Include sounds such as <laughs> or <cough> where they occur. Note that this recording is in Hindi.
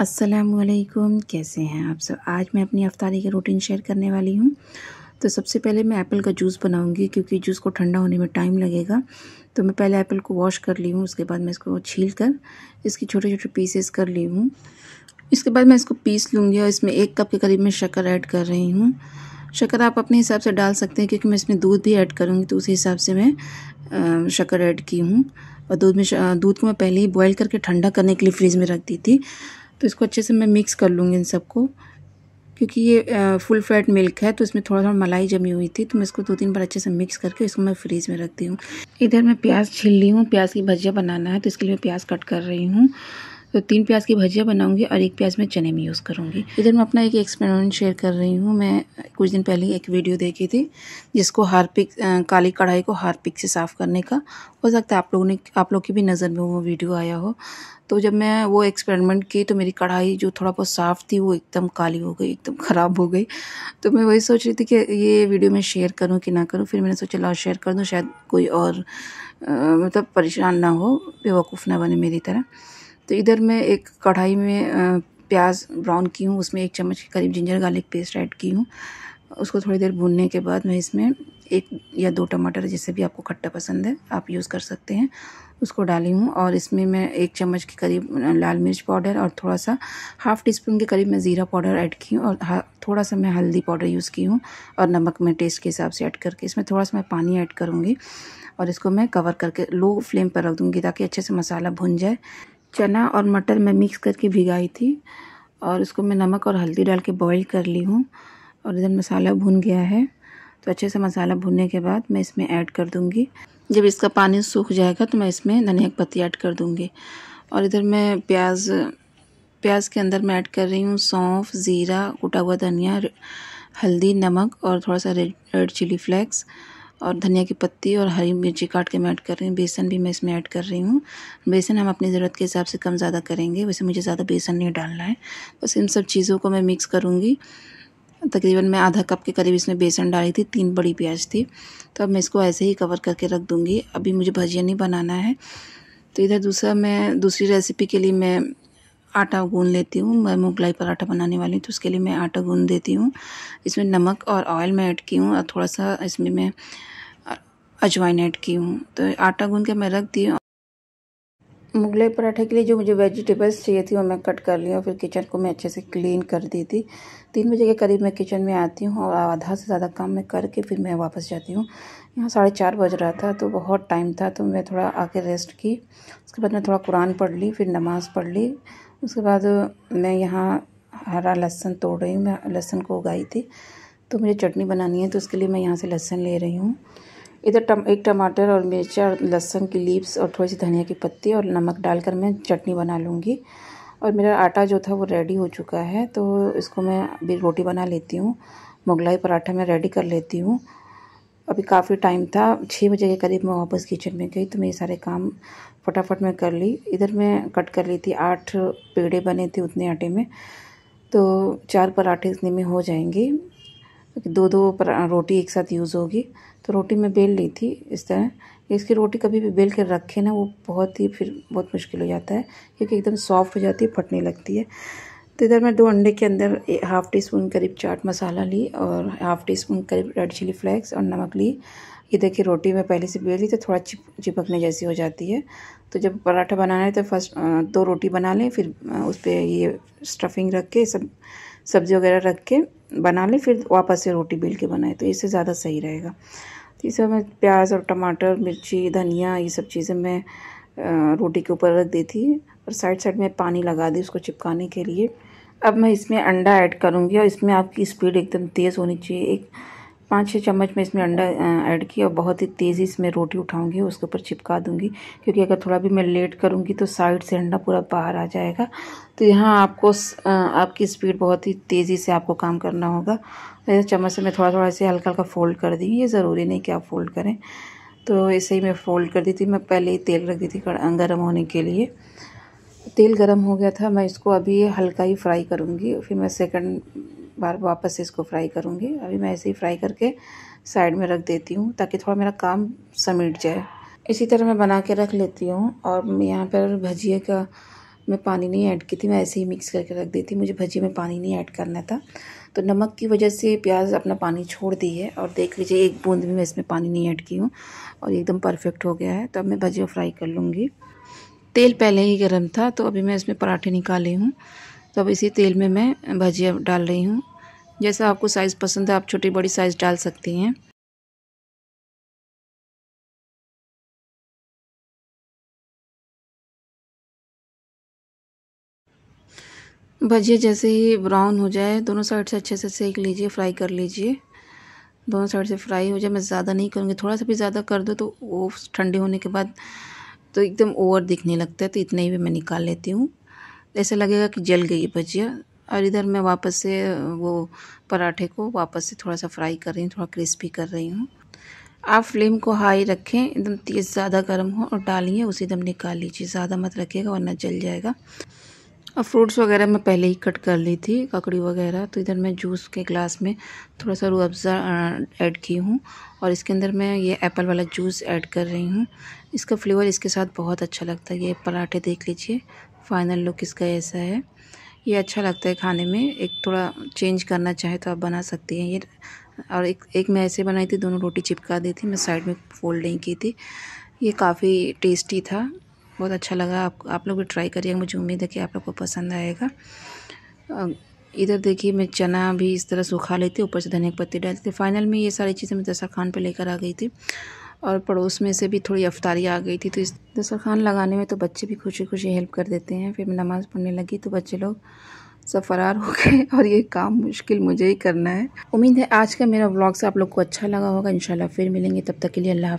असलकुम कैसे हैं आप सब आज मैं अपनी अफ्तारी की रूटीन शेयर करने वाली हूँ तो सबसे पहले मैं एप्पल का जूस बनाऊंगी क्योंकि जूस को ठंडा होने में टाइम लगेगा तो मैं पहले एप्पल को वॉश कर ली हूँ उसके बाद मैं इसको छील कर इसके छोटे छोटे पीसेस कर ली हूँ इसके बाद मैं इसको पीस लूँगी और इसमें एक कप के करीब मैं शक्कर ऐड कर रही हूँ शक्कर आप अपने हिसाब से डाल सकते हैं क्योंकि मैं इसमें दूध भी ऐड करूँगी तो उस हिसाब से मैं शक्कर ऐड की हूँ और दूध में दूध को मैं पहले ही बॉयल करके ठंडा करने के लिए फ्रिज में रख दी थी तो इसको अच्छे से मैं मिक्स कर लूँगी इन सबको क्योंकि ये फुल फैट मिल्क है तो इसमें थोड़ा थोड़ा मलाई जमी हुई थी तो मैं इसको दो तीन बार अच्छे से मिक्स करके इसको मैं फ्रीज में रखती हूँ इधर मैं प्याज छील ली हूँ प्याज की भजिया बनाना है तो इसके लिए मैं प्याज कट कर रही हूँ तो तीन प्याज की भजिया बनाऊंगी और एक प्याज मैं चने में यूज़ करूँगी इधर मैं अपना एक एक्सपेरिमेंट शेयर कर रही हूँ मैं कुछ दिन पहले एक वीडियो देखी थी जिसको हारपिक काली कढ़ाई को हारपिक से साफ़ करने का हो सकता है आप लोगों ने आप लोग की भी नज़र में वो वीडियो आया हो तो जब मैं वो एक्सपेरिमेंट की तो मेरी कढ़ाई जो थोड़ा बहुत साफ़ थी वो एकदम काली हो गई एकदम ख़राब हो गई तो मैं वही सोच रही थी कि ये वीडियो मैं शेयर करूँ कि ना करूँ फिर मैंने सोचा लाओ शेयर कर दूँ शायद कोई और मतलब परेशान ना हो बेवकूफ़ ना बने मेरी तरह तो इधर मैं एक कढ़ाई में प्याज ब्राउन की हूँ उसमें एक चम्मच के करीब जिंजर गार्लिक पेस्ट ऐड की हूँ उसको थोड़ी देर भूनने के बाद मैं इसमें एक या दो टमाटर जैसे भी आपको खट्टा पसंद है आप यूज़ कर सकते हैं उसको डाली हूँ और इसमें मैं एक चम्मच के करीब लाल मिर्च पाउडर और थोड़ा सा हाफ़ टी स्पून के करीब मैं ज़ीरा पाउडर ऐड की हूँ और थोड़ा सा मैं हल्दी पाउडर यूज़ की हूँ और नमक मैं टेस्ट के हिसाब से ऐड करके इसमें थोड़ा सा मैं पानी ऐड करूँगी और इसको मैं कवर करके लो फ्लेम पर रख दूँगी ताकि अच्छे से मसाला भुन जाए चना और मटर मैं मिक्स करके भिगाई थी और उसको मैं नमक और हल्दी डाल के बॉईल कर ली हूँ और इधर मसाला भुन गया है तो अच्छे से मसाला भुनने के बाद मैं इसमें ऐड कर दूँगी जब इसका पानी सूख जाएगा तो मैं इसमें धनिया की पत्ती ऐड कर दूँगी और इधर मैं प्याज प्याज के अंदर मैं ऐड कर रही हूँ सौंफ ज़ीरा कुटा हुआ धनिया हल्दी नमक और थोड़ा सा रेड चिली फ्लेक्स और धनिया की पत्ती और हरी मिर्ची काट के मैं ऐड कर रही हूँ बेसन भी मैं इसमें ऐड कर रही हूँ बेसन हम अपनी ज़रूरत के हिसाब से कम ज़्यादा करेंगे वैसे मुझे ज़्यादा बेसन नहीं डालना है बस इन सब चीज़ों को मैं मिक्स करूँगी तकरीबन मैं आधा कप के करीब इसमें बेसन डाली थी तीन बड़ी प्याज थी तो अब मैं इसको ऐसे ही कवर करके रख दूँगी अभी मुझे भजिया नहीं बनाना है तो इधर दूसरा मैं दूसरी रेसिपी के लिए मैं आटा गून लेती हूँ मैं मुगलाई पराठा बनाने वाली हूँ तो उसके लिए मैं आटा गून देती हूँ इसमें नमक और ऑयल मैं ऐड की हूँ और थोड़ा सा इसमें मैं अजवाइन ऐड की हूँ तो आटा गूंद के मैं रख दी मुगलाई पराठे के लिए जो मुझे वेजिटेबल्स चाहिए थी वो मैं कट कर लिया और फिर किचन को मैं अच्छे से क्लीन कर दी थी तीन बजे के करीब मैं किचन में आती हूँ और आधा से ज़्यादा काम मैं करके फिर मैं वापस जाती हूँ यहाँ साढ़े चार बज रहा था तो बहुत टाइम था तो मैं थोड़ा आके रेस्ट की उसके बाद मैं थोड़ा कुरान पढ़ ली फिर नमाज़ पढ़ ली उसके बाद मैं यहाँ हरा लहसन तोड़ रही हूँ मैं लहसुन को उगाई थी तो मुझे चटनी बनानी है तो उसके लिए मैं यहाँ से लहसुन ले रही हूँ इधर टम एक टमाटर और मिर्चा और लहसुन की लीव्स और थोड़ी सी धनिया की पत्ती और नमक डालकर मैं चटनी बना लूँगी और मेरा आटा जो था वो रेडी हो चुका है तो इसको मैं अभी रोटी बना लेती हूँ मुगलाई पराठा मैं रेडी कर लेती हूँ अभी काफ़ी टाइम था छः बजे के करीब मैं वापस किचन में गई तो मैं ये सारे काम फटाफट में कर ली इधर मैं कट कर ली थी आठ पेड़े बने थे उतने आटे में तो चार पराठे इतने में हो जाएंगे दो दो रोटी एक साथ यूज़ होगी तो रोटी में बेल ली थी इस तरह इसकी रोटी कभी भी बेल कर रखे ना वो बहुत ही फिर बहुत मुश्किल हो जाता है क्योंकि एकदम सॉफ्ट हो जाती है फटने लगती है तो इधर मैं दो अंडे के अंदर हाफ़ टी स्पून करीब चाट मसाला ली और हाफ़ टी स्पून करीब रेड चिली फ्लेक्स और नमक ली ये देखिए रोटी मैं पहले से बेल ली तो थोड़ा चिप चिपकने जैसी हो जाती है तो जब पराठा बनाना है तो फर्स्ट दो रोटी बना लें फिर उस पर ये स्टफिंग रख के सब सब्ज़ी वगैरह रख के बना लें फिर वापस से रोटी बेल के बनाएं तो इससे ज़्यादा सही रहेगा तो ये मैं प्याज और टमाटर मिर्ची धनिया ये सब चीज़ें मैं रोटी के ऊपर रख दी थी और साइड साइड में पानी लगा दी उसको चिपकाने के लिए अब मैं इसमें अंडा ऐड करूँगी और इसमें आपकी स्पीड एकदम तेज़ होनी चाहिए एक पाँच छः चम्मच में इसमें अंडा ऐड किया और बहुत ही तेज़ी इसमें रोटी उठाऊंगी उसके ऊपर चिपका दूंगी क्योंकि अगर थोड़ा भी मैं लेट करूंगी तो साइड से अंडा पूरा बाहर आ जाएगा तो यहाँ आपको आपकी स्पीड बहुत ही तेज़ी से आपको काम करना होगा तो चम्मच से मैं थोड़ा थोड़ा इसे हल्का हल्का फ़ोल्ड कर दी ये ज़रूरी नहीं कि आप फोल्ड करें तो ऐसे ही मैं फ़ोल्ड कर दी थी मैं पहले ही तेल रख दी थी गर्म होने के लिए तेल गरम हो गया था मैं इसको अभी हल्का ही फ्राई करूँगी फिर मैं सेकंड बार वापस इसको फ्राई करूँगी अभी मैं ऐसे ही फ्राई करके साइड में रख देती हूँ ताकि थोड़ा मेरा काम समेट जाए इसी तरह मैं बना के रख लेती हूँ और यहाँ पर भजिए का मैं पानी नहीं ऐड की थी मैं ऐसे ही मिक्स करके रख देती मुझे भजिए में पानी नहीं ऐड करना था तो नमक की वजह से प्याज अपना पानी छोड़ दी है और देख लीजिए एक बूंद भी मैं इसमें पानी नहीं ऐड की हूँ और एकदम परफेक्ट हो गया है तो अब मैं भजिया फ्राई कर लूँगी तेल पहले ही गर्म था तो अभी मैं इसमें पराठे निकाले हूँ तो अब इसी तेल में मैं भजिया डाल रही हूँ जैसा आपको साइज़ पसंद है आप छोटी बड़ी साइज़ डाल सकती हैं भजिया जैसे ही ब्राउन हो जाए दोनों साइड से अच्छे से सेक लीजिए फ्राई कर लीजिए दोनों साइड से फ्राई हो जाए मैं ज़्यादा नहीं करूँगी थोड़ा सा भी ज़्यादा कर दो तो वो ठंडे होने के बाद तो एकदम ओवर दिखने लगता है तो इतना ही भी मैं निकाल लेती हूँ ऐसा लगेगा कि जल गई भजिया और इधर मैं वापस से वो पराठे को वापस से थोड़ा सा फ्राई कर रही हूँ थोड़ा क्रिस्पी कर रही हूँ आप फ्लेम को हाई रखें एकदम तेज़ ज़्यादा गर्म हो और डालिए उसे दम निकाल लीजिए ज़्यादा मत रखिएगा वरना जल जाएगा अब फ्रूट्स वगैरह मैं पहले ही कट कर ली थी ककड़ी वगैरह तो इधर मैं जूस के ग्लास में थोड़ा सा रू अफ़ज़ा ऐड की हूँ और इसके अंदर मैं ये एप्पल वाला जूस ऐड कर रही हूँ इसका फ्लेवर इसके साथ बहुत अच्छा लगता है ये पराठे देख लीजिए फाइनल लुक इसका ऐसा है ये अच्छा लगता है खाने में एक थोड़ा चेंज करना चाहे तो आप बना सकती हैं ये और एक एक मैं ऐसे बनाई थी दोनों रोटी चिपका दी थी मैं साइड में फोल्ड नहीं की थी ये काफ़ी टेस्टी था बहुत अच्छा लगा आप आप लोग भी ट्राई करिएगा मुझे उम्मीद है कि आप लोग को पसंद आएगा इधर देखिए मैं चना भी इस तरह सुखा लेती ऊपर से धनिया की पत्ती डालती फाइनल में ये सारी चीज़ें मैं दस्तरखान पर लेकर आ गई थी और पड़ोस में से भी थोड़ी अफतारी आ गई थी तो इस दस्तरखान लगाने में तो बच्चे भी खुशी खुशी हेल्प कर देते हैं फिर मैं नमाज़ पढ़ने लगी तो बच्चे लोग सब फरार हो गए <laughs> और ये काम मुश्किल मुझे ही करना है उम्मीद है आज का मेरा से आप लोग को अच्छा लगा होगा इन फिर मिलेंगे तब तक के लिए अल्लाह